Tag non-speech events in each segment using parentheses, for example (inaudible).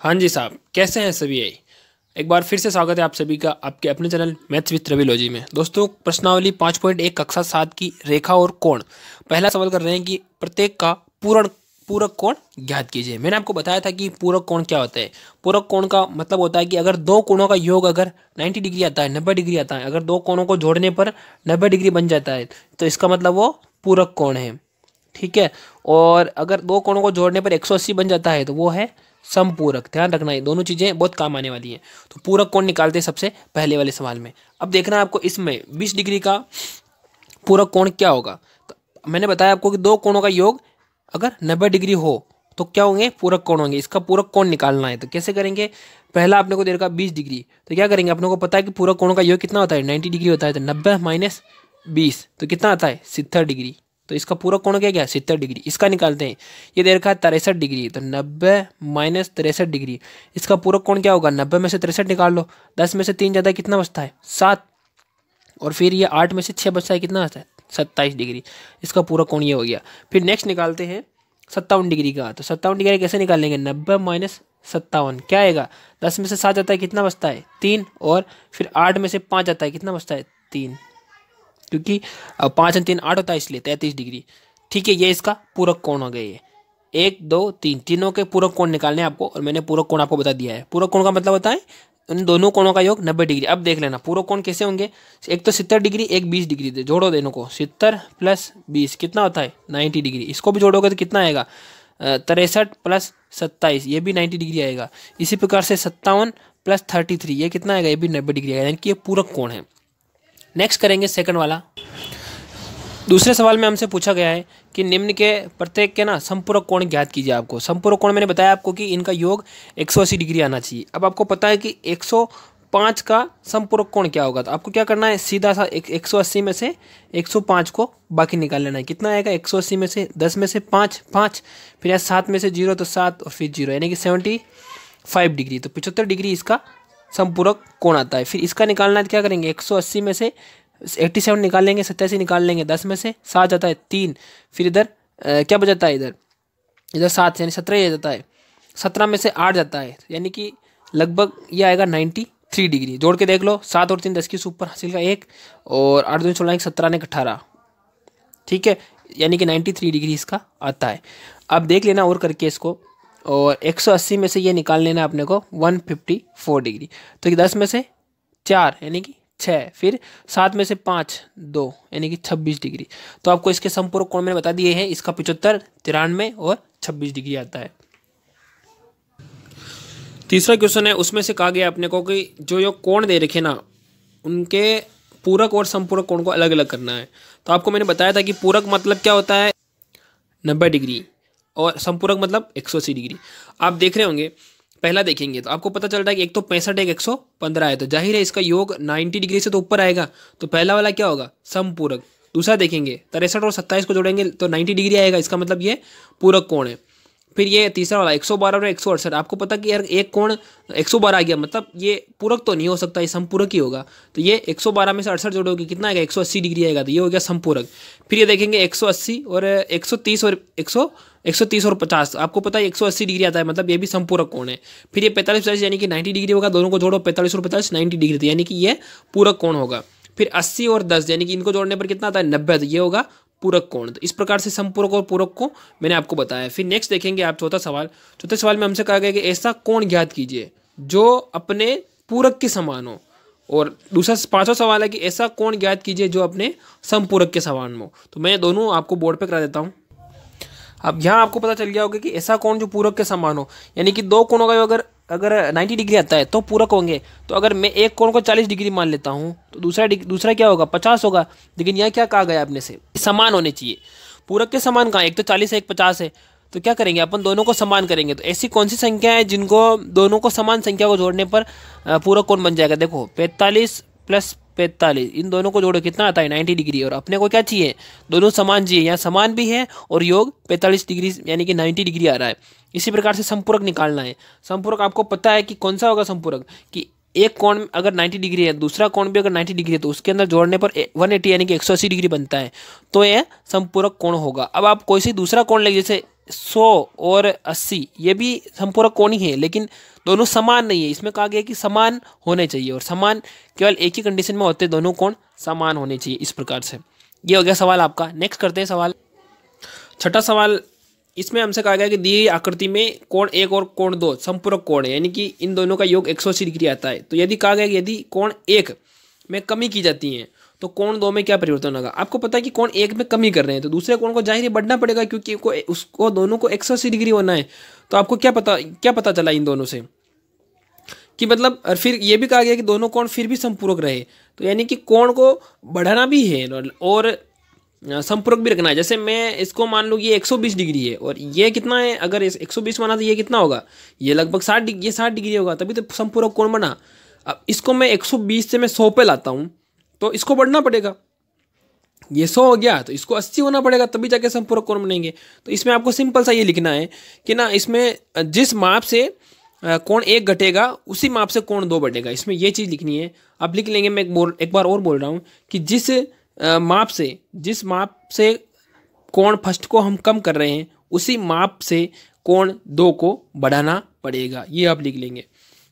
हाँ जी साहब कैसे हैं सभी आई एक बार फिर से स्वागत है आप सभी का आपके अपने चैनल मैथ्स विथ रविलोजी में दोस्तों प्रश्नावली पाँच पॉइंट एक कक्षा सात की रेखा और कोण पहला सवाल कर रहे हैं कि प्रत्येक का पूर्ण पूरक कोण ज्ञात कीजिए मैंने आपको बताया था कि पूरक कोण क्या होता है पूरक कोण का मतलब होता है कि अगर दो कोणों का योग अगर 90 डिग्री आता है 90 डिग्री आता है अगर दो कोणों को जोड़ने पर 90 डिग्री बन जाता है तो इसका मतलब वो पूरक कोण है ठीक है और अगर दो कोणों को जोड़ने पर 180 बन जाता है तो वो है संपूरक ध्यान रखना ये दोनों चीज़ें बहुत काम आने वाली हैं तो पूरक कौन निकालते हैं सबसे पहले वाले सवाल में अब देखना है आपको इसमें बीस डिग्री का पूरक कोण क्या होगा तो मैंने बताया आपको कि दो कोणों का योग अगर नब्बे डिग्री हो तो क्या होंगे पूरक कोण होंगे इसका पूरक कोण निकालना है तो कैसे करेंगे पहला आपने को दे रखा बीस डिग्री तो क्या करेंगे अपने को पता है कि पूरक कोणों का योग कितना होता है नाइन्टी डिग्री होता है तो नब्बे माइनस बीस तो कितना आता है सितर डिग्री तो इसका पूरा कोण क्या क्या सितर डिग्री इसका निकालते हैं ये दे रखा है तिरसठ डिग्री तो नब्बे माइनस तिरसठ डिग्री इसका पूरा कोण क्या होगा नब्बे में से तिरसठ निकाल लो दस में से तीन ज़्यादा कितना बचता है सात और फिर ये आठ में से छः बचता है कितना बचता है सत्ताईस डिग्री इसका पूरा कोण ये हो गया फिर नेक्स्ट निकालते हैं सत्तावन डिग्री का तो सत्तावन डिग्री कैसे निकाल लेंगे नब्बे माइनस सत्तावन क्या आएगा दस में से सात आता है कितना बचता है तीन और फिर आठ में से पाँच आता है कितना बचता है तीन क्योंकि पाँच और तीन आठ होता है इसलिए तैंतीस डिग्री ठीक है ये इसका पूरक कोण हो गया ये एक दो तीन तीनों के पूरक कोण निकालने आपको और मैंने पूरक कोण आपको बता दिया है पूरक कोण का मतलब होता है उन दोनों कोणों का योग नब्बे डिग्री अब देख लेना पूरक कोण कैसे होंगे एक तो सितर डिग्री एक बीस डिग्री दे तो जोड़ो दोनों को सितर प्लस बीस कितना होता है नाइन्टी डिग्री इसको भी जोड़ोगे तो कितना आएगा तिरसठ प्लस सत्ताईस ये भी नाइन्टी डिग्री आएगा इसी प्रकार से सत्तावन प्लस थर्टी थ्री ये कितना आएगा ये भी नब्बे डिग्री आएगा यानी कि ये पूरक कोण है नेक्स्ट करेंगे सेकंड वाला दूसरे सवाल में हमसे पूछा गया है कि निम्न के प्रत्येक के ना संपूर्ण कोण ज्ञात कीजिए आपको संपूर्ण कोण मैंने बताया आपको कि इनका योग एक डिग्री आना चाहिए अब आपको पता है कि एक पाँच का संपूरक कोण क्या होगा तो आपको क्या करना है सीधा सा एक सौ अस्सी में से एक सौ पाँच को बाकी निकाल लेना है कितना आएगा एक सौ अस्सी में से दस में से पाँच पाँच फिर यहाँ सात में से जीरो तो सात और फिर जीरो यानी कि सेवेंटी फाइव डिग्री तो पिछहत्तर डिग्री इसका संपूरक कोण आता है फिर इसका निकालना तो क्या करेंगे 180 में से 87 निकाल लेंगे सत्तासी निकाल लेंगे दस में से सात जाता है तीन फिर इधर क्या बजाता है इधर इधर सात यानी सत्रह जाता है सत्रह में से आठ जाता है यानी कि लगभग ये आएगा नाइन्टी थ्री डिग्री जोड़ के देख लो सात और तीन दस की सुपर हासिल का एक और आठ दो सोलह एक सत्रह ने अठारह ठीक है यानी कि नाइन्टी थ्री डिग्री इसका आता है अब देख लेना और करके इसको और 180 में से ये निकाल लेना अपने को 154 डिग्री तो दस में से चार यानी कि छः फिर सात में से पाँच दो यानी कि छब्बीस डिग्री तो आपको इसके संपूर्क कोण मैंने बता दिए हैं इसका पिचहत्तर तिरानवे और छब्बीस डिग्री आता है तीसरा क्वेश्चन है उसमें से कहा गया अपने को कि जो ये कोण दे रखे ना उनके पूरक और संपूरक कोण को अलग अलग करना है तो आपको मैंने बताया था कि पूरक मतलब क्या होता है नब्बे डिग्री और संपूरक मतलब एक डिग्री आप देख रहे होंगे पहला देखेंगे तो आपको पता चल रहा है कि एक तो पैंसठ एक सौ पंद्रह है तो जाहिर है इसका योग नाइन्टी डिग्री से तो ऊपर आएगा तो पहला वाला क्या होगा संपूरक दूसरा देखेंगे तिरसठ और सत्ताईस को जोड़ेंगे तो नाइन्टी डिग्री आएगा इसका मतलब ये पूरक कोण है फिर ये तीसरा वाला एक सौ बारह और एक सौ अड़सठ आपको पता कि यार एक कोण एक सौ बारह आ गया मतलब ये पूरक तो नहीं हो सकता ये संपूरक ही होगा तो ये एक सौ बारह में से अड़सठ जोड़ोगे कितना आएगा एक सौ अस्सी डिग्री आएगा तो ये हो गया संपूरक फिर ये देखेंगे एक सौ अस्सी और एक सौ तीस और एक सौ एक सौ तीस और पचास आपको पता है एक सौ अस्सी डिग्री आता है मतलब ये भी संपूरक कोण है फिर ये पैंतालीस पचास यानी कि नाइन्टी डिग्री होगा दोनों को जोड़ो पैंतालीस और पचास नाइन्टी डिग्री तो यानी कि ये पूरक कोण होगा फिर अस्सी और दस यानी कि इनको जोड़ने पर कितना आता है नब्बे तो ये होगा पूरक कोण तो इस प्रकार से संपूरक और पूरक को मैंने आपको बताया फिर नेक्स्ट देखेंगे आप चौथा सवाल चौथे सवाल में हमसे कहा गया कि ऐसा कोण ज्ञात कीजिए जो अपने पूरक के समान हो और दूसरा पांचवा सवाल है कि ऐसा कोण ज्ञात कीजिए जो अपने संपूरक के समान हो तो मैं दोनों आपको बोर्ड पर करा देता हूँ अब यहाँ आपको पता चल गया होगा कि ऐसा कोण जो पूरक के समान हो यानी कि दो कोणों का अगर अगर 90 डिग्री आता है तो पूरक होंगे तो अगर मैं एक कोण को 40 डिग्री मान लेता हूँ तो दूसरा दूसरा क्या होगा 50 होगा लेकिन यह क्या कहा गया आपने से समान होने चाहिए पूरक के समान कहाँ एक तो 40 है एक 50 है तो क्या करेंगे अपन दोनों को समान करेंगे तो ऐसी कौन सी संख्या है जिनको दोनों को समान संख्या को जोड़ने पर पूरक कौन बन जाएगा देखो पैंतालीस प्लस पैंतालीस इन दोनों को जोड़ो कितना आता है नाइन्टी डिग्री और अपने को क्या चाहिए दोनों समान चाहिए यहाँ समान भी है और योग पैंतालीस डिग्री यानी कि नाइन्टी डिग्री आ रहा है इसी प्रकार से संपूरक निकालना है संपूरक आपको पता है कि कौन सा होगा संपूरक कि एक कोण अगर 90 डिग्री है दूसरा कोण भी अगर 90 डिग्री है तो उसके अंदर जोड़ने पर 180 यानी कि 180 डिग्री बनता है तो यह संपूरक कोण होगा अब आप कोई से दूसरा कोण ले जैसे सौ और अस्सी ये भी संपूरक कोण ही है लेकिन दोनों समान नहीं है इसमें कहा गया कि समान होने चाहिए और समान केवल एक ही कंडीशन में होते दोनों कोण समान होने चाहिए इस प्रकार से ये हो गया सवाल आपका नेक्स्ट करते हैं सवाल छठा सवाल इसमें हमसे कहा गया कि दी गई आकृति में कोण एक और कोण दो संपूरक कोण है यानी कि इन दोनों का योग एक डिग्री आता है तो यदि कहा गया कि यदि कोण एक में कमी की जाती है तो कोण दो में क्या परिवर्तन होगा आपको पता है कि कोण एक में कमी कर रहे हैं तो दूसरे कोण को जाहिर बढ़ना पड़ेगा क्योंकि को उसको दोनों को एक सौ अस्सी डिग्री होना है तो आपको क्या पता क्या पता चला इन दोनों से कि मतलब और फिर ये भी कहा गया कि दोनों कोण फिर भी संपूरक रहे तो यानी कि कोण को बढ़ाना भी है और संपूरक भी रखना है जैसे मैं इसको मान लूँ ये 120 डिग्री है और ये कितना है अगर इस 120 माना तो ये कितना होगा ये लगभग 60 ये 60 डिग्री होगा तभी तो संपूरक कोण बना अब इसको मैं 120 से मैं सौ पे लाता हूँ तो इसको बढ़ना पड़ेगा ये सौ हो गया तो इसको अस्सी होना पड़ेगा तभी जाके संपूरक कोण बनेंगे तो इसमें आपको सिंपल सा ये लिखना है कि ना इसमें जिस माप से कोण एक घटेगा उसी माप से कोण दो बढ़ेगा इसमें ये चीज़ लिखनी है अब लिख लेंगे मैं एक बोल एक बार और बोल रहा हूँ कि जिस माप से जिस माप से कोण फर्स्ट को हम कम कर रहे हैं उसी माप से कोण दो को बढ़ाना पड़ेगा ये आप लिख लेंगे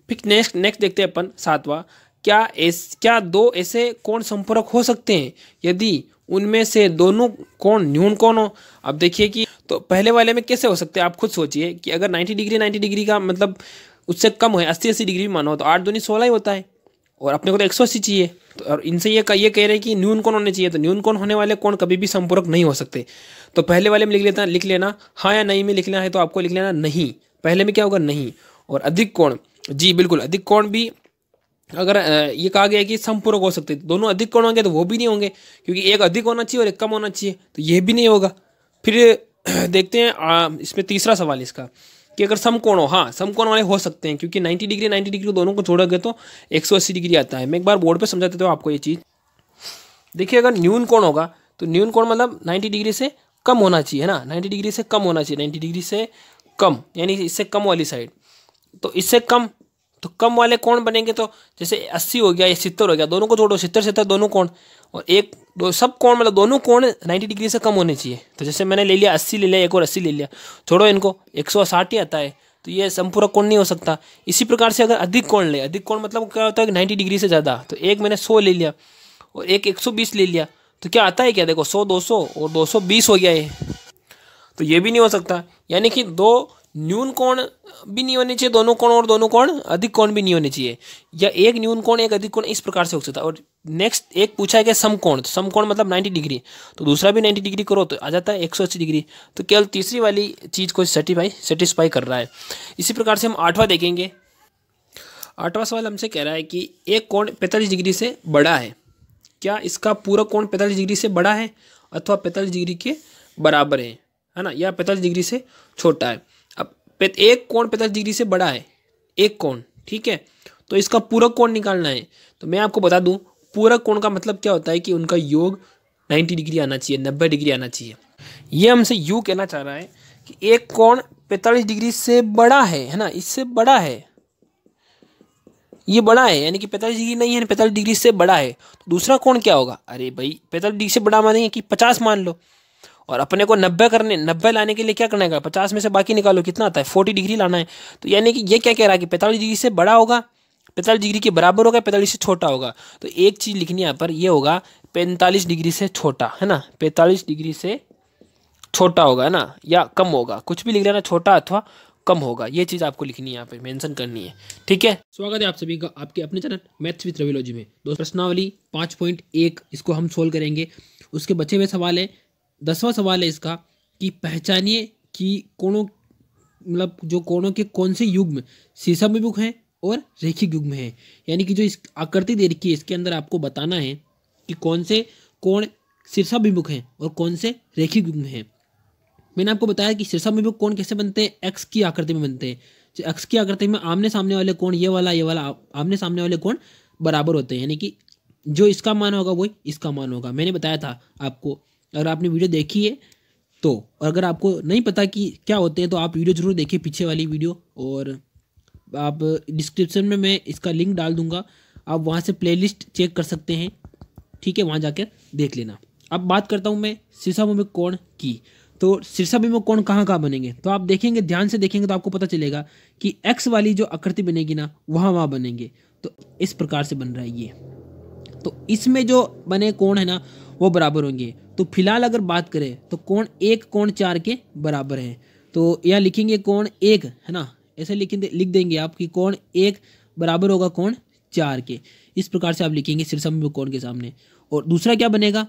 फिर नेक्स्ट नेक्स्ट देखते हैं अपन सातवां क्या ऐस क्या दो ऐसे कोण संपर्क हो सकते हैं यदि उनमें से दोनों कोण न्यून कोण हो अब देखिए कि तो पहले वाले में कैसे हो सकते हैं आप खुद सोचिए कि अगर 90 डिग्री 90 डिग्री का मतलब उससे कम है अस्सी अस्सी डिग्री मानो तो आठ दोनों सोलह ही होता है और अपने को तो एक सौ अस्सी चाहिए तो और इनसे ये ये कह रहे हैं कि न्यून कौन होने चाहिए तो न्यून कौन होने वाले कौन कभी भी संपूरक नहीं हो सकते तो पहले वाले में लिख लेता लिख लेना हाँ या नहीं में लिखना है तो आपको लिख लेना नहीं पहले में क्या होगा नहीं और अधिक कौन जी बिल्कुल अधिक कौन भी अगर ये कहा गया कि समपूरक हो सकते तो दोनों अधिक कोण होंगे तो वो भी नहीं होंगे क्योंकि एक अधिक होना चाहिए और एक कम होना चाहिए तो ये भी नहीं होगा फिर (clears throat) देखते हैं इसमें तीसरा सवाल इसका कि अगर समकोण हो हाँ समकोण वाले हो सकते हैं क्योंकि 90 डिग्री 90 डिग्री दोनों को छोड़ा गया तो 180 डिग्री आता है मैं एक बार बोर्ड पे समझाते हूँ तो आपको ये चीज़ देखिए अगर न्यून कोण होगा तो न्यून कोण मतलब 90 डिग्री से कम होना चाहिए है ना 90 डिग्री से कम होना चाहिए 90 डिग्री से कम यानी इससे कम वाली साइड तो इससे कम तो कम वाले कौन बनेंगे तो जैसे अस्सी हो गया या सितर हो गया दोनों को जोड़ो सितर सितर दोनों कौन और एक दो सब कौन मतलब दोनों कोण नाइन्टी डिग्री से कम होने चाहिए तो जैसे मैंने ले लिया अस्सी ले लिया एक और अस्सी ले लिया छोड़ो इनको एक सौ साठ ही आता है तो ये संपूरक कोण नहीं हो सकता इसी प्रकार से अगर अधिक कोण ले अधिक कोण मतलब क्या होता है नाइन्टी डिग्री से ज़्यादा तो एक मैंने सौ ले लिया और एक एक सौ बीस ले लिया तो क्या आता है क्या देखो सौ दो सौ और दो सौ बीस हो गया ये तो ये भी नहीं हो सकता यानी कि दो न्यून कोण भी नहीं होने चाहिए दोनों कोण और दोनों कोण अधिक कोण भी नहीं होने चाहिए या एक न्यून कोण एक अधिक कोण इस प्रकार से हो सकता है और नेक्स्ट एक पूछा है सम समकोण तो समकोण मतलब 90 डिग्री तो दूसरा भी 90 डिग्री करो तो आ जाता है एक डिग्री तो केवल तीसरी वाली चीज़ को सेटिफाई सेटिस्फाई कर रहा है इसी प्रकार से हम आठवा देखेंगे आठवां सवाल हमसे कह रहा है कि एक कोण पैंतालीस डिग्री से बड़ा है क्या इसका पूरा कोण पैंतालीस डिग्री से बड़ा है अथवा पैंतालीस डिग्री के बराबर है है ना या पैंतालीस डिग्री से छोटा है एक कोण पैंतालीस डिग्री से बड़ा है एक कोण ठीक है तो इसका पूरक कोण निकालना है तो मैं आपको बता दूं पूरक कोण का मतलब क्या होता है कि उनका योग 90 डिग्री आना चाहिए 90 डिग्री आना चाहिए ये हमसे यू कहना चाह रहा है कि एक कोण 45 डिग्री से बड़ा है है ना इससे बड़ा है ये बड़ा है यानी कि 45 डिग्री नहीं है पैंतालीस डिग्री से बड़ा है तो दूसरा कोण क्या होगा अरे भाई पैंतालीस डिग्री से बड़ा मानेंगे कि पचास मान लो और अपने को नब्बे करने नब्बे लाने के लिए क्या करना है पचास में से बाकी निकालो कितना आता है फोर्टी डिग्री लाना है तो यानी कि ये क्या कह रहा है कि पैंतालीस डिग्री से बड़ा होगा पैंतालीस डिग्री के बराबर होगा पैंतालीस से छोटा होगा तो एक चीज़ लिखनी यहाँ पर यह होगा पैंतालीस डिग्री से छोटा है ना पैंतालीस डिग्री से छोटा होगा है ना या कम होगा कुछ भी लिख रहे ना छोटा अथवा कम होगा ये चीज़ आपको लिखनी है यहाँ पे मेंशन करनी है ठीक है स्वागत है आप सभी का आपके अपने चैनल मैथ्स विथ रविलोजी में दोस्त प्रश्नावली पाँच पॉइंट एक इसको हम सोल्व करेंगे उसके बचे हुए सवाल है दसवां सवाल है इसका कि पहचानिए कि कोणों मतलब जो कोणों के कौन से युग में शीशम युग हैं और रेखिक युग में है यानी कि जो इस आकृति दे रखी है इसके अंदर आपको बताना है कि कौन से कोण शीर्षाभिमुख हैं और कौन से रेखिक युग में हैं मैंने आपको बताया कि शीर्षाभिमुख कोण कैसे बनते हैं एक्स की आकृति में बनते हैं जो एक्स की आकृति में आमने सामने वाले कोण ये वाला ये वाला आमने सामने वाले कोण बराबर होते हैं यानी कि जो इसका मान होगा वही इसका मान होगा मैंने बताया था आपको अगर आपने वीडियो देखी है तो और अगर आपको नहीं पता कि क्या होते हैं तो आप वीडियो ज़रूर देखिए पीछे वाली वीडियो और आप डिस्क्रिप्शन में मैं इसका लिंक डाल दूंगा आप वहाँ से प्लेलिस्ट चेक कर सकते हैं ठीक है वहाँ जाकर देख लेना अब बात करता हूँ मैं सिरसा भूमि कोण की तो सिरसा भूमि कोण कहाँ कहाँ बनेंगे तो आप देखेंगे ध्यान से देखेंगे तो आपको पता चलेगा कि एक्स वाली जो आकृति बनेगी ना वहाँ वहाँ बनेंगे तो इस प्रकार से बन रहा है ये तो इसमें जो बने कोण है ना वो बराबर होंगे तो फिलहाल अगर बात करें तो कोण एक कोण चार के बराबर है तो यहाँ लिखेंगे कोण एक है ना ऐसे लिख दे, लिख देंगे आप कि कोण एक बराबर होगा कोण चार के इस प्रकार से आप लिखेंगे शीर्षम कोण के सामने और दूसरा क्या बनेगा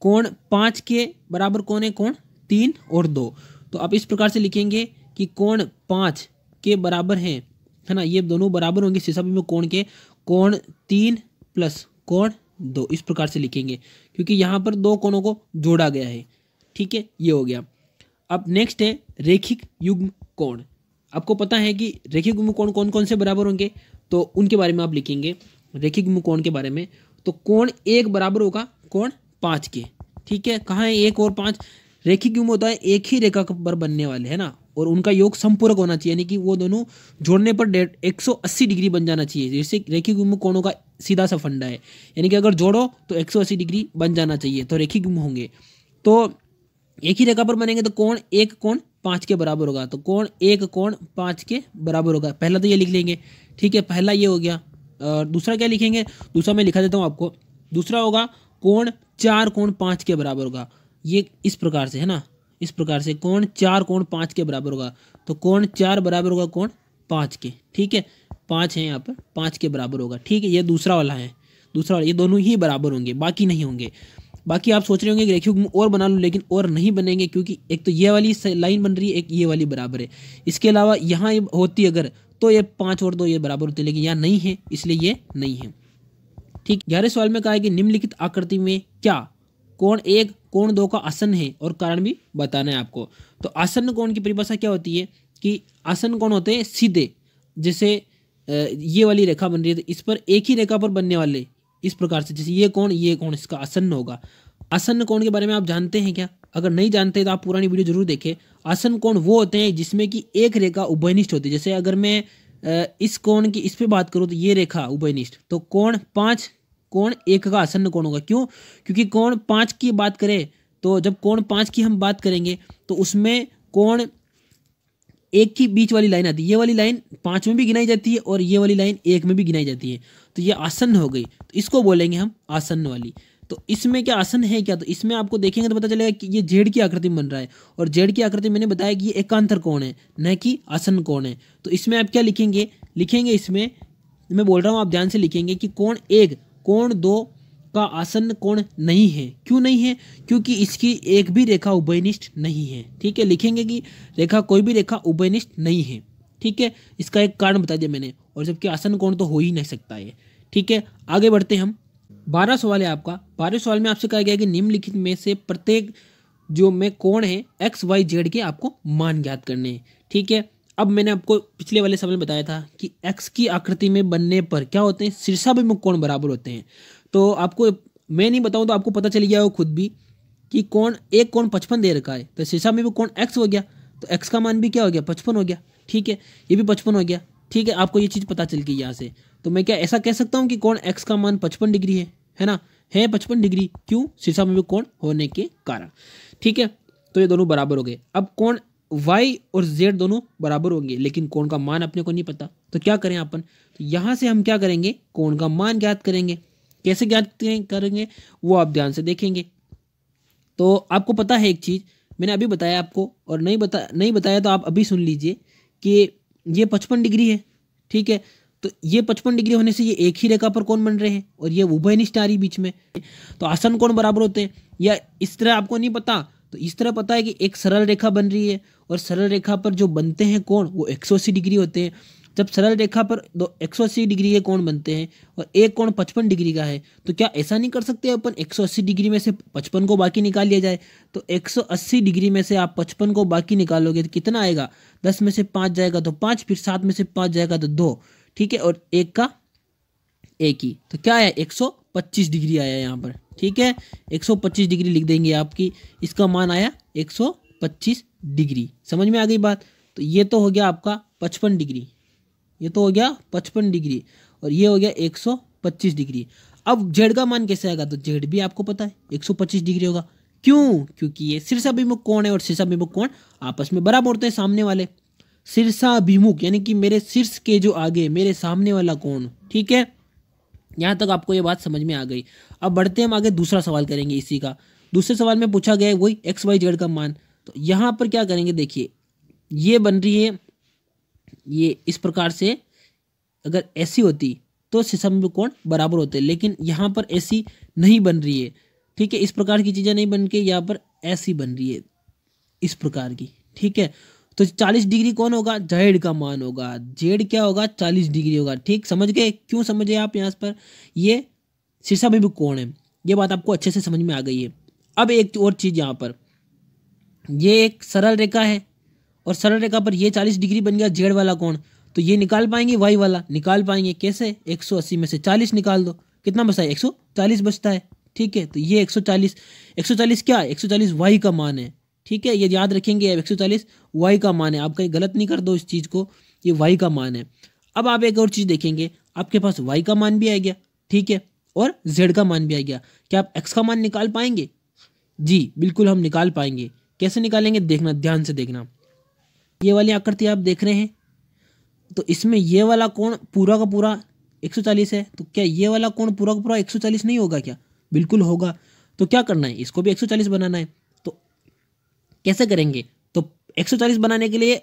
कोण पाँच के बराबर कौन है कोण तीन और दो तो आप इस प्रकार से लिखेंगे कि कोण पाँच के बराबर हैं है ना ये दोनों बराबर होंगे शीर्षम कोण के कोण तीन प्लस कोण दो इस प्रकार से लिखेंगे क्योंकि यहाँ पर दो कोनों को जोड़ा गया है ठीक है ये हो गया अब नेक्स्ट है रेखिक युग्म कोण आपको पता है कि रेखिक युग्म कोण कौन कौन से बराबर होंगे तो उनके बारे में आप लिखेंगे रेखिक युग्म कोण के बारे में तो कोण एक बराबर होगा कोण पाँच के ठीक है कहाँ है एक और पाँच रेखिक युग्म होता है एक ही रेखा पर बनने वाले है ना और उनका योग संपूरक होना चाहिए यानी कि वो दोनों जोड़ने पर एक सौ अस्सी डिग्री बन जाना चाहिए जैसे रेखी गुम कोणों का सीधा सा फंडा है यानी कि अगर जोड़ो तो एक सौ अस्सी डिग्री बन जाना चाहिए तो रेखी गुम होंगे तो एक ही रेखा पर बनेंगे तो कोण एक कोण पाँच के बराबर होगा तो कोण एक कोण पाँच के बराबर होगा पहला तो ये लिख लेंगे ठीक है पहला ये हो गया और दूसरा क्या लिखेंगे दूसरा मैं लिखा देता हूँ आपको दूसरा होगा कोण चार कोण पाँच के बराबर होगा ये इस प्रकार से है ना इस प्रकार से कोण चार कोण पाँच के बराबर होगा तो कोण चार बराबर होगा कोण पाँच के ठीक है पाँच है यहाँ पर पाँच के बराबर होगा ठीक है ये दूसरा वाला है दूसरा वाला ये दोनों ही बराबर होंगे बाकी नहीं होंगे बाकी आप सोच रहे होंगे कि रेखीय और बना लूँ लेकिन और नहीं बनेंगे क्योंकि एक तो ये वाली लाइन बन रही है एक ये वाली बराबर है इसके अलावा यहाँ होती अगर तो ये पाँच और दो ये बराबर होते लेकिन यहाँ नहीं है इसलिए ये नहीं है ठीक ग्यारह सवाल में कहा है कि निम्नलिखित आकृति में क्या कोण एक कोण दो का आसन है और कारण भी बताना है आपको तो आसन कोण की परिभाषा क्या होती है कि आसन कोण होते हैं सीधे जैसे ये वाली रेखा बन रही है तो इस पर एक ही रेखा पर बनने वाले इस प्रकार से जैसे ये कोण ये कोण इसका आसन होगा आसन कोण के बारे में आप जानते हैं क्या अगर नहीं जानते तो आप पुरानी वीडियो जरूर देखें आसन कोण वो होते हैं जिसमें कि एक रेखा उभयनिष्ठ होती है जैसे अगर मैं इस कोण की इस पर बात करूँ तो ये रेखा उभयनिष्ठ तो कोण पाँच कोण एक का आसन्न कोण होगा क्यों क्योंकि कोण पाँच की बात करें तो जब कोण पाँच की हम बात करेंगे तो उसमें कोण एक की बीच वाली लाइन आती है ये वाली लाइन पाँच में भी गिनाई जाती है और ये वाली लाइन एक में भी गिनाई जाती है तो ये आसन्न हो गई तो इसको बोलेंगे हम आसन्न वाली तो इसमें क्या आसन है क्या तो इसमें आपको देखेंगे तो पता चलेगा कि ये जेड की आकृति बन रहा है और जेड की आकृति मैंने बताया कि ये एकांतर कौन है न कि आसन कौन है तो इसमें आप क्या लिखेंगे लिखेंगे इसमें मैं बोल रहा हूँ आप ध्यान से लिखेंगे कि कौन एक कोण दो का आसन्न कोण नहीं है क्यों नहीं है क्योंकि इसकी एक भी रेखा उभयनिष्ठ नहीं है ठीक है लिखेंगे कि रेखा कोई भी रेखा उभयनिष्ठ नहीं है ठीक है इसका एक कारण बता दिया मैंने और जबकि आसन कोण तो हो ही नहीं सकता है ठीक है आगे बढ़ते हम बारह सवाल है आपका बारह सवाल में आपसे कहा गया कि निम्नलिखित में से प्रत्येक जो में कोण है एक्स वाई जेड के आपको मान ज्ञात करने हैं ठीक है अब मैंने आपको पिछले वाले सवाल में बताया था कि एक्स की आकृति में बनने पर क्या होते हैं शीर्षाभिमुख कोण बराबर होते हैं तो आपको मैं नहीं बताऊँ तो आपको पता चल गया हो खुद भी कि कौन एक कौन पचपन दे रखा है तो शीर्षाभिमुख कौन एक्स हो गया तो एक्स का मान भी क्या हो गया पचपन हो गया ठीक है ये भी पचपन हो गया ठीक है आपको ये चीज़ पता चल गई यहाँ से तो मैं क्या ऐसा कह सकता हूँ कि कौन एक्स का मान पचपन डिग्री है है ना है पचपन डिग्री क्यों शीर्षाभिमुख कौन होने के कारण ठीक है तो ये दोनों बराबर हो गए अब कौन वाई और जेड दोनों बराबर होंगे लेकिन कोण का मान अपने को नहीं पता तो क्या करें अपन तो यहाँ से हम क्या करेंगे कोण का मान ज्ञात करेंगे कैसे ज्ञात करेंगे वो आप ध्यान से देखेंगे तो आपको पता है एक चीज़ मैंने अभी बताया आपको और नहीं बता नहीं बताया तो आप अभी सुन लीजिए कि ये पचपन डिग्री है ठीक है तो ये पचपन डिग्री होने से ये एक ही रेखा पर कौन बन रहे हैं और ये उभयनिष्ठ आ रही बीच में तो आसन कौन बराबर होते हैं या इस तरह आपको नहीं पता तो इस तरह पता है कि एक सरल रेखा बन रही है और सरल रेखा पर जो बनते हैं कोण वो एक डिग्री होते हैं जब सरल रेखा पर दो एक डिग्री के कोण बनते हैं और एक कोण पचपन डिग्री का है तो क्या ऐसा नहीं कर सकते अपन एक डिग्री में से पचपन को बाकी निकाल लिया जाए तो एक डिग्री में से आप पचपन को बाकी निकालोगे तो कितना आएगा दस में से पाँच जाएगा तो पाँच फिर सात में से पाँच जाएगा तो दो ठीक है और एक का एक ही तो क्या आया एक डिग्री आया यहाँ पर ठीक है 125 डिग्री लिख देंगे आपकी इसका मान आया 125 डिग्री समझ में आ गई बात तो ये तो हो गया आपका 55 डिग्री ये तो हो गया 55 डिग्री और ये हो गया 125 डिग्री अब जेड का मान कैसे आएगा तो जेड भी आपको पता है 125 डिग्री होगा क्यों क्योंकि ये सिरसाभिमुख कौन है और सिरसाभिमुख कौन आपस में बराबर होते हैं सामने वाले शीर्षाभिमुख यानी कि मेरे शीर्ष के जो आगे मेरे सामने वाला कौन ठीक है यहाँ तक आपको ये बात समझ में आ गई अब बढ़ते हम आगे दूसरा सवाल करेंगे इसी का दूसरे सवाल में पूछा गया है वही एक्स वाई जेड का मान तो यहाँ पर क्या करेंगे देखिए ये बन रही है ये इस प्रकार से अगर ऐसी होती तो कोण बराबर होते लेकिन यहाँ पर ऐसी नहीं बन रही है ठीक है इस प्रकार की चीज़ें नहीं बन के यहाँ पर ऐसी बन रही है इस प्रकार की ठीक है तो 40 डिग्री कौन होगा जेड का मान होगा जेड क्या होगा 40 डिग्री होगा ठीक समझ गए क्यों समझे आप यहाँ पर ये भी कौन है ये बात आपको अच्छे से समझ में आ गई है अब एक और चीज़ यहाँ पर ये एक सरल रेखा है और सरल रेखा पर ये 40 डिग्री बन गया जेड वाला कौन तो ये निकाल पाएंगे वाई वाला निकाल पाएंगे कैसे अस्सी में से चालीस निकाल दो कितना बचता है चालीस बचता है ठीक है तो ये सौ चालीस क्या सौ चालीस वाई का मान है ठीक है ये याद रखेंगे एक सौ चालीस वाई का मान है आप कहीं गलत नहीं कर दो इस चीज़ को ये वाई का मान है अब आप एक और चीज़ देखेंगे आपके पास वाई का मान भी आ गया ठीक है और जेड का मान भी आ गया क्या आप एक्स का मान निकाल पाएंगे जी बिल्कुल हम निकाल पाएंगे कैसे निकालेंगे देखना ध्यान से देखना ये वाली आकृति आप देख रहे हैं तो इसमें ये वाला कोण पूरा का पूरा 140 है तो क्या ये वाला कोण पूरा का पूरा 140 नहीं होगा क्या बिल्कुल होगा तो क्या करना है इसको भी 140 बनाना है कैसे करेंगे तो 140 बनाने के लिए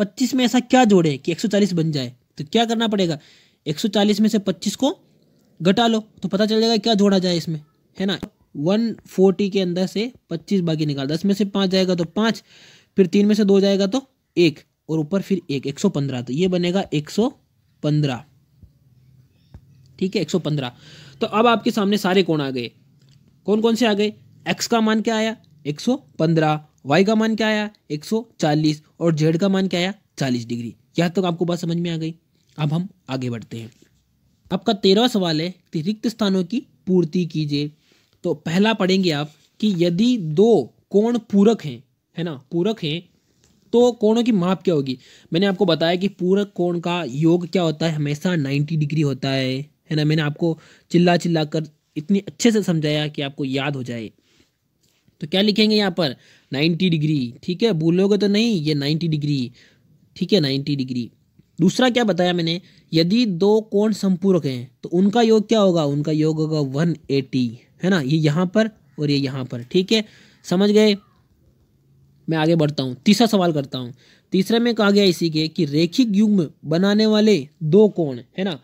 25 में ऐसा क्या जोड़े कि 140 बन जाए तो क्या करना पड़ेगा 140 में से 25 को घटा लो तो पता चल जाएगा क्या जोड़ा जाए इसमें है ना 140 के अंदर से 25 बाकी निकाल दस में से पाँच जाएगा तो पाँच फिर तीन में से दो जाएगा तो एक और ऊपर फिर एक एक सौ पंद्रह तो ये बनेगा एक सौ पंद्रह ठीक है एक सौ पंद्रह तो अब आपके सामने सारे कोण आ गए कौन कौन से आ गए एक्स का मान क्या आया एक सौ पंद्रह वाई का मान क्या आया 140 और जेड का मान क्या आया 40 डिग्री यहाँ तक तो आपको बात समझ में आ गई अब हम आगे बढ़ते हैं आपका तेरह सवाल है कि रिक्त स्थानों की पूर्ति कीजिए तो पहला पढ़ेंगे आप कि यदि दो कोण पूरक हैं है ना पूरक हैं तो कोणों की माप क्या होगी मैंने आपको बताया कि पूरक कोण का योग क्या होता है हमेशा 90 डिग्री होता है है ना मैंने आपको चिल्ला चिल्ला कर इतनी अच्छे से समझाया कि आपको याद हो जाए तो क्या लिखेंगे यहाँ पर 90 डिग्री ठीक है भूलोगे तो नहीं ये 90 डिग्री ठीक है 90 डिग्री दूसरा क्या बताया मैंने यदि दो कोण संपूरक हैं तो उनका योग क्या होगा उनका योग होगा 180 है ना ये यहाँ पर और ये यहाँ पर ठीक है समझ गए मैं आगे बढ़ता हूँ तीसरा सवाल करता हूँ तीसरे में कहा गया इसी के कि रेखिक युग्म बनाने वाले दो कोण है ना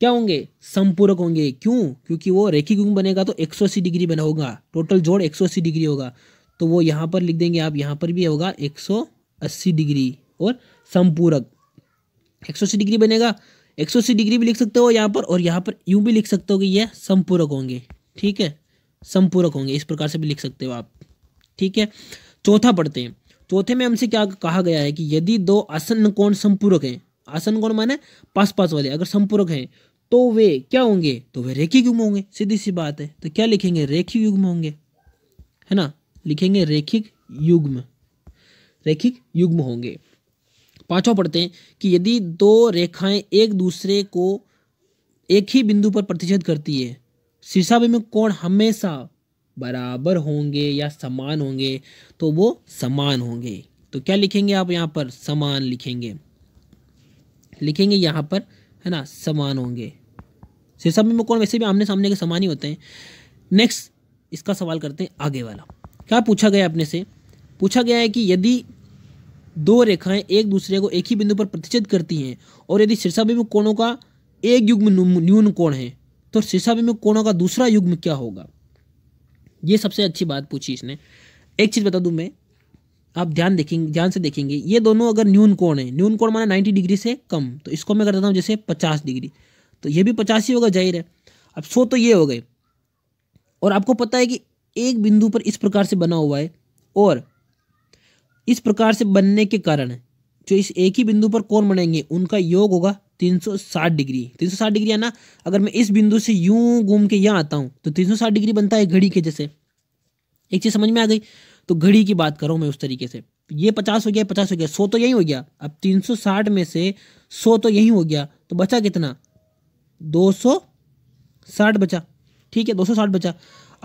क्या होंगे संपूरक होंगे क्यों क्योंकि वो रेखी गुण बनेगा तो अस्सी डिग्री बना होगा टोटल जोड़ अस्सी डिग्री होगा तो वो यहाँ पर लिख देंगे आप यहाँ पर भी होगा अस्सी डिग्री और सौ अस्सी डिग्री बनेगा अस्सी डिग्री भी लिख सकते हो यहाँ पर और यहाँ पर यूँ भी लिख सकते हो कि यह संपूरक होंगे ठीक है संपूरक होंगे इस प्रकार से भी लिख सकते हो आप ठीक है चौथा पढ़ते हैं चौथे में हमसे क्या कहा गया है कि यदि दो आसन्न कोण संपूरक हैं आसन कौन माने पास पास वाले अगर संपूरक हैं तो वे क्या होंगे तो वे रेखी युग्म होंगे सीधी सी बात है तो क्या लिखेंगे रेखी युग्म होंगे है ना लिखेंगे रेखिक युग्म रेखिक युग्म होंगे पांचवा पढ़ते हैं कि यदि दो रेखाएं एक दूसरे को एक ही बिंदु पर प्रतिच्छेद करती है शीर्षाभि में कोण हमेशा बराबर होंगे या समान होंगे तो वो समान होंगे तो क्या लिखेंगे आप यहाँ पर समान लिखेंगे लिखेंगे यहाँ पर है ना समान होंगे शीर्षक में कोण वैसे भी आमने सामने के समान ही होते हैं नेक्स्ट इसका सवाल करते हैं आगे वाला क्या पूछा गया अपने से पूछा गया है कि यदि दो रेखाएं एक दूसरे को एक ही बिंदु पर प्रतिच्छेद करती हैं और यदि शीर्षाभिमुख कोणों का एक युग्म न्यून कोण है तो शीर्षाभिमुख कोणों का दूसरा युग्म क्या होगा ये सबसे अच्छी बात पूछी इसने एक चीज़ बता दूं मैं आप ध्यान देखेंगे ध्यान से देखेंगे ये दोनों अगर न्यून कोण है न्यून कोण माना 90 डिग्री से कम तो इसको मैं कर देता हूँ जैसे 50 डिग्री तो ये भी 50 ही होगा जाहिर है अब सो तो ये हो गए और आपको पता है कि एक बिंदु पर इस प्रकार से बना हुआ है और इस प्रकार से बनने के कारण जो इस एक ही बिंदु पर कौन बनेंगे उनका योग होगा 360 डिग्री 360 डिग्री है ना अगर मैं इस बिंदु से यूं घूम के यहाँ आता हूँ तो 360 डिग्री बनता है घड़ी के जैसे एक चीज़ समझ में आ गई तो घड़ी की बात करो मैं उस तरीके से ये पचास हो गया पचास हो गया सौ तो यही हो गया अब तीन सौ साठ में से सौ तो यही हो गया तो बचा कितना दो सौ साठ बचा ठीक है दो सौ साठ बचा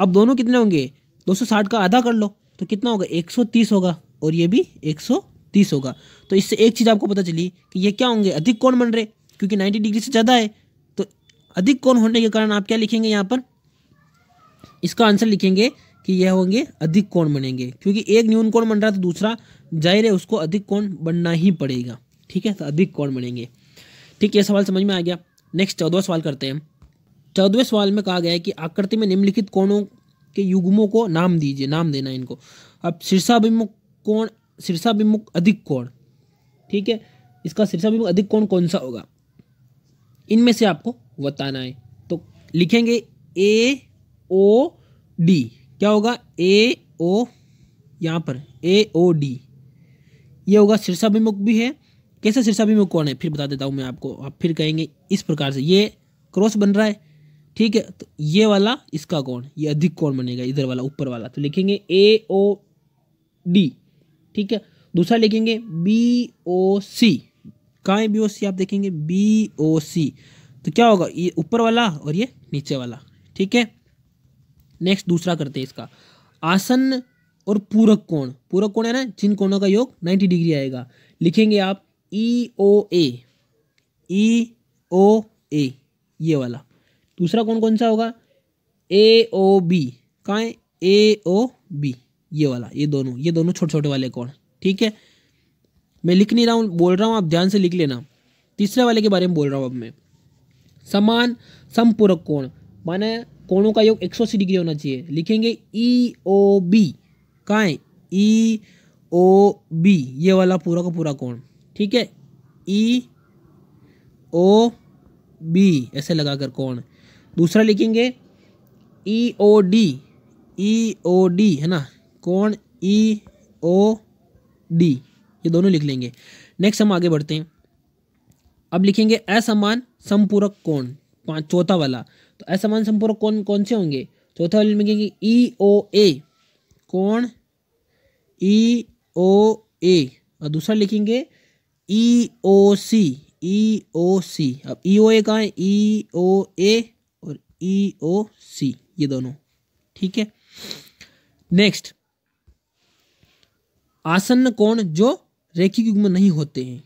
अब दोनों कितने होंगे दो सौ साठ का आधा कर लो तो कितना होगा एक सौ तीस होगा और ये भी एक सौ तीस होगा तो इससे एक चीज़ आपको पता चली कि ये क्या होंगे अधिक कौन बन रहे क्योंकि नाइन्टी डिग्री से ज़्यादा है तो अधिक कौन होने के कारण आप क्या लिखेंगे यहाँ पर इसका आंसर लिखेंगे कि यह होंगे अधिक कोण बनेंगे क्योंकि एक न्यून कोण बन रहा है तो दूसरा जाहिर है उसको अधिक कोण बनना ही पड़ेगा ठीक है तो अधिक कोण बनेंगे ठीक है सवाल समझ में आ गया नेक्स्ट चौदवा सवाल करते हैं चौदवें सवाल में कहा गया है कि आकृति में निम्नलिखित कोणों के युग्मों को नाम दीजिए नाम देना इनको अब शीर्षाभिमुख कोण शीर्षाभिमुख अधिक कोण ठीक है इसका शीर्षाभिमुख अधिक कोण कौन सा होगा इनमें से आपको बताना है तो लिखेंगे ए ओ डी क्या होगा ए ओ यहाँ पर ए ओ डी ये होगा शीर्षाभिमुख भी है कैसे शीर्षाभिमुख कौन है फिर बता देता हूँ मैं आपको आप फिर कहेंगे इस प्रकार से ये क्रॉस बन रहा है ठीक है तो ये वाला इसका कौन ये अधिक कौन बनेगा इधर वाला ऊपर वाला तो लिखेंगे ए ओ डी ठीक है दूसरा लिखेंगे बी ओ सी कहाँ है बी ओ सी आप देखेंगे बी ओ सी तो क्या होगा ये ऊपर वाला और ये नीचे वाला ठीक है नेक्स्ट दूसरा करते हैं इसका आसन और पूरक कोण पूरक कोण है ना जिन कोणों का योग नाइन्टी डिग्री आएगा लिखेंगे आप ई ओ ए ई ओ ए ये वाला दूसरा कौन कौन सा होगा ए ओ बी कहाँ है ए ओ बी ये वाला ये दोनों ये दोनों छोटे छोटे वाले कौन ठीक है मैं लिख नहीं रहा हूँ बोल रहा हूँ आप ध्यान से लिख लेना तीसरे वाले के बारे में बोल रहा हूँ अब मैं समान समपूरक कोण माने कोणों का योग 180 डिग्री होना चाहिए लिखेंगे ई ओ बी कहाँ है ई ओ बी ये वाला पूरा का पूरा कोण ठीक है ई ओ बी ऐसे लगाकर कोण दूसरा लिखेंगे ई O D E O D है ना कोण ई ओ डी ये दोनों लिख लेंगे नेक्स्ट हम आगे बढ़ते हैं अब लिखेंगे असमान समपूरक कोण पांच चौथा वाला तो असमान संपूरक कौन कौन से होंगे चौथा वाले में कहेंगे ई ओ ए कौन ई ओ ए और दूसरा लिखेंगे ई ओ सी ई ओ सी अब ई ओ ए कहाँ है ई ओ ए और ई ओ सी ये दोनों ठीक है नेक्स्ट आसन्न कोण जो रेखी युग्म नहीं होते हैं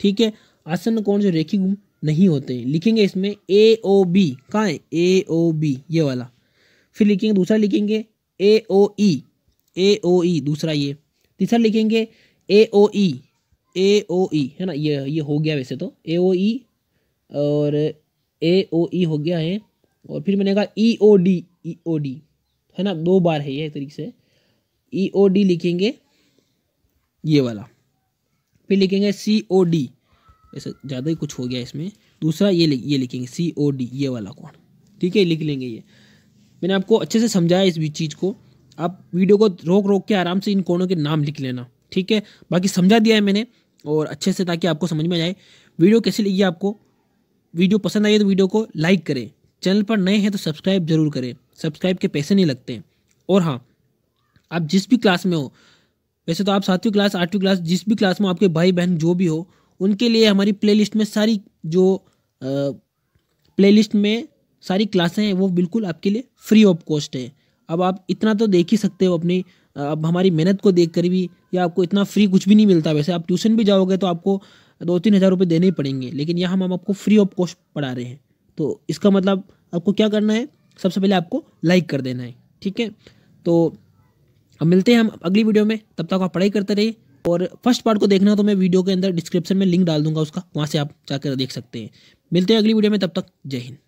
ठीक है आसन्न कोण जो रेखी युग्म नहीं होते लिखेंगे इसमें ए ओ बी कहाँ है ए ओ बी ये वाला फिर लिखेंगे दूसरा लिखेंगे ए ओ ई ए ओ ई दूसरा ये तीसरा लिखेंगे ए ओ ई ए ओ ई है ना ये ये हो गया वैसे तो ए ओ ई और ए ओ ई हो गया है और फिर मैंने कहा ई O D E O D है ना दो बार है ये तरीके से ई ओ डी लिखेंगे ये वाला फिर लिखेंगे सी ओ डी ऐसा ज़्यादा ही कुछ हो गया इसमें दूसरा ये ये लिखेंगे सी ओ डी ये वाला कोण ठीक है लिख लेंगे ये मैंने आपको अच्छे से समझाया इस चीज़ को आप वीडियो को रोक रोक के आराम से इन कोणों के नाम लिख लेना ठीक है बाकी समझा दिया है मैंने और अच्छे से ताकि आपको समझ में आए वीडियो कैसी लगी आपको वीडियो पसंद आई तो वीडियो को लाइक करें चैनल पर नए हैं तो सब्सक्राइब जरूर करें सब्सक्राइब के पैसे नहीं लगते और हाँ आप जिस भी क्लास में हो वैसे तो आप सातवीं क्लास आठवीं क्लास जिस भी क्लास में आपके भाई बहन जो भी हो उनके लिए हमारी प्लेलिस्ट में सारी जो प्लेलिस्ट में सारी क्लासें हैं वो बिल्कुल आपके लिए फ्री ऑफ कॉस्ट है अब आप इतना तो देख ही सकते हो अपनी अब हमारी मेहनत को देख कर भी या आपको इतना फ्री कुछ भी नहीं मिलता वैसे आप ट्यूशन भी जाओगे तो आपको दो तीन हज़ार रुपये देने ही पड़ेंगे लेकिन यहाँ हम आपको फ्री ऑफ कॉस्ट पढ़ा रहे हैं तो इसका मतलब आपको क्या करना है सबसे पहले आपको लाइक कर देना है ठीक है तो अब मिलते हैं हम अगली वीडियो में तब तक आप पढ़ाई करते रहिए और फर्स्ट पार्ट को देखना हो तो मैं वीडियो के अंदर डिस्क्रिप्शन में लिंक डाल दूंगा उसका वहाँ से आप जाकर देख सकते हैं मिलते हैं अगली वीडियो में तब तक जय हिंद